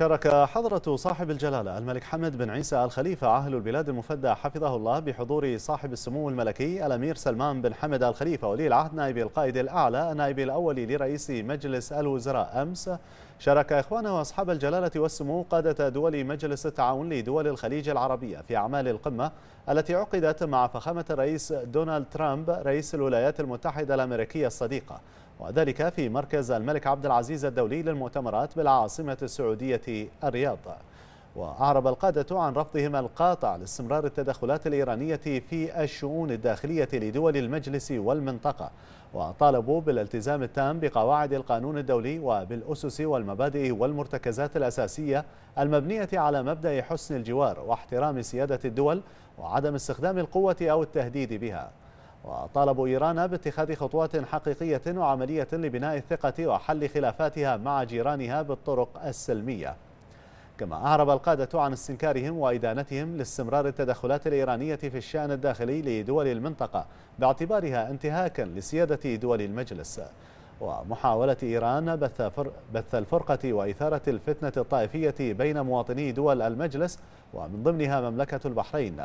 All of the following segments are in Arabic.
شارك حضرة صاحب الجلالة الملك حمد بن عيسى الخليفة عاهل البلاد المفدى حفظه الله بحضور صاحب السمو الملكي الأمير سلمان بن حمد الخليفة ولي العهد نائب القائد الأعلى نائب الأول لرئيس مجلس الوزراء أمس شارك إخوانه وأصحاب الجلالة والسمو قادة دول مجلس التعاون لدول الخليج العربية في أعمال القمة التي عقدت مع فخامة الرئيس دونالد ترامب رئيس الولايات المتحدة الأمريكية الصديقة وذلك في مركز الملك عبد العزيز الدولي للمؤتمرات بالعاصمة السعودية الرياض وأعرب القادة عن رفضهم القاطع لاستمرار التدخلات الإيرانية في الشؤون الداخلية لدول المجلس والمنطقة وطالبوا بالالتزام التام بقواعد القانون الدولي وبالأسس والمبادئ والمرتكزات الأساسية المبنية على مبدأ حسن الجوار واحترام سيادة الدول وعدم استخدام القوة أو التهديد بها وطالبوا إيران باتخاذ خطوات حقيقية وعملية لبناء الثقة وحل خلافاتها مع جيرانها بالطرق السلمية كما أعرب القادة عن استنكارهم وإدانتهم لاستمرار التدخلات الإيرانية في الشأن الداخلي لدول المنطقة باعتبارها انتهاكا لسيادة دول المجلس ومحاولة إيران بث, فر... بث الفرقة وإثارة الفتنة الطائفية بين مواطني دول المجلس ومن ضمنها مملكة البحرين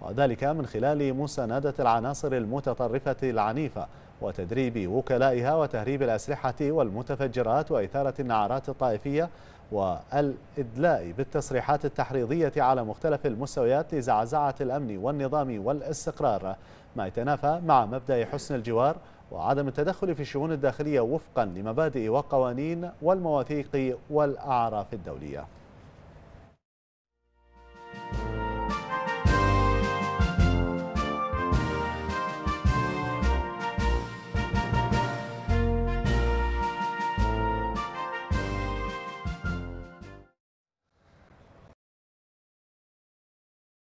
وذلك من خلال مساندة العناصر المتطرفة العنيفة وتدريب وكلائها وتهريب الأسلحة والمتفجرات وإثارة النعرات الطائفية والإدلاء بالتصريحات التحريضية على مختلف المستويات لزعزعة الأمن والنظام والاستقرار ما يتنافى مع مبدأ حسن الجوار وعدم التدخل في الشؤون الداخلية وفقا لمبادئ وقوانين والمواثيق والأعراف الدولية